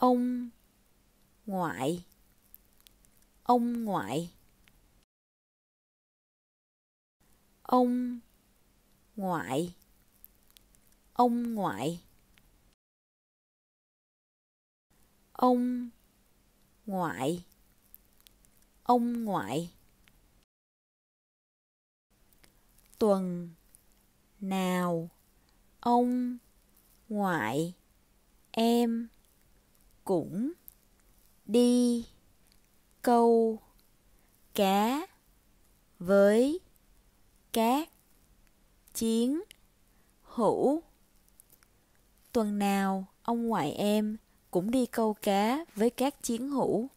ông ngoại ông ngoại ông ngoại ông ngoại ông ngoại ông ngoại tuần nào ông ngoại em cũng đi câu cá với các chiến hữu tuần nào ông ngoại em cũng đi câu cá với các chiến hữu